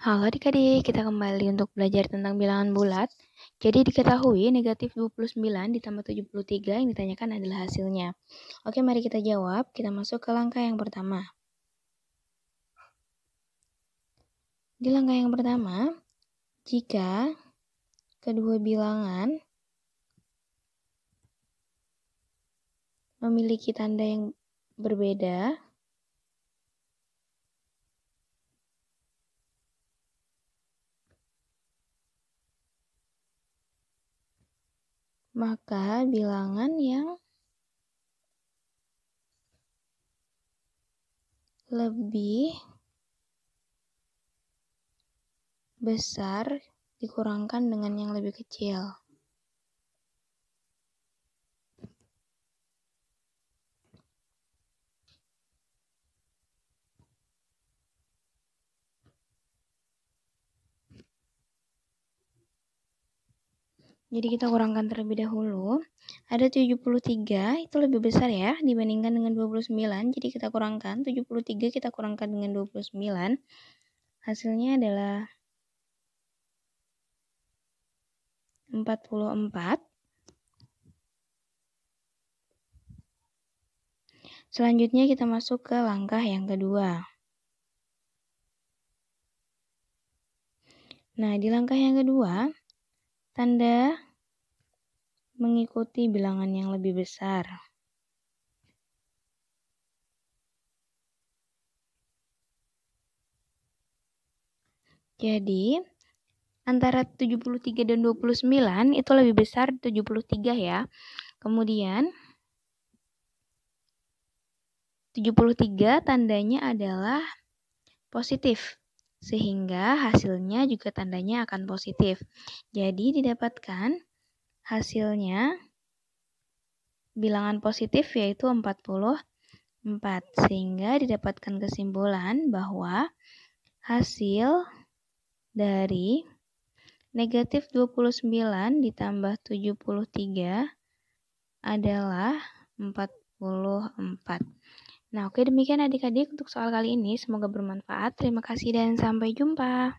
Halo adik-adik, kita kembali untuk belajar tentang bilangan bulat. Jadi diketahui negatif 29 ditambah 73 yang ditanyakan adalah hasilnya. Oke, mari kita jawab. Kita masuk ke langkah yang pertama. Di langkah yang pertama, jika kedua bilangan memiliki tanda yang berbeda, maka bilangan yang lebih besar dikurangkan dengan yang lebih kecil. Jadi kita kurangkan terlebih dahulu. Ada 73, itu lebih besar ya dibandingkan dengan 29. Jadi kita kurangkan 73 kita kurangkan dengan 29. Hasilnya adalah 44. Selanjutnya kita masuk ke langkah yang kedua. Nah, di langkah yang kedua, Tanda mengikuti bilangan yang lebih besar. Jadi, antara 73 dan 29 itu lebih besar 73 ya. Kemudian 73 tandanya adalah positif sehingga hasilnya juga tandanya akan positif. Jadi didapatkan hasilnya bilangan positif yaitu 44 sehingga didapatkan kesimpulan bahwa hasil dari negatif 29 ditambah 73 adalah 44. Nah, oke demikian adik-adik untuk soal kali ini. Semoga bermanfaat. Terima kasih dan sampai jumpa.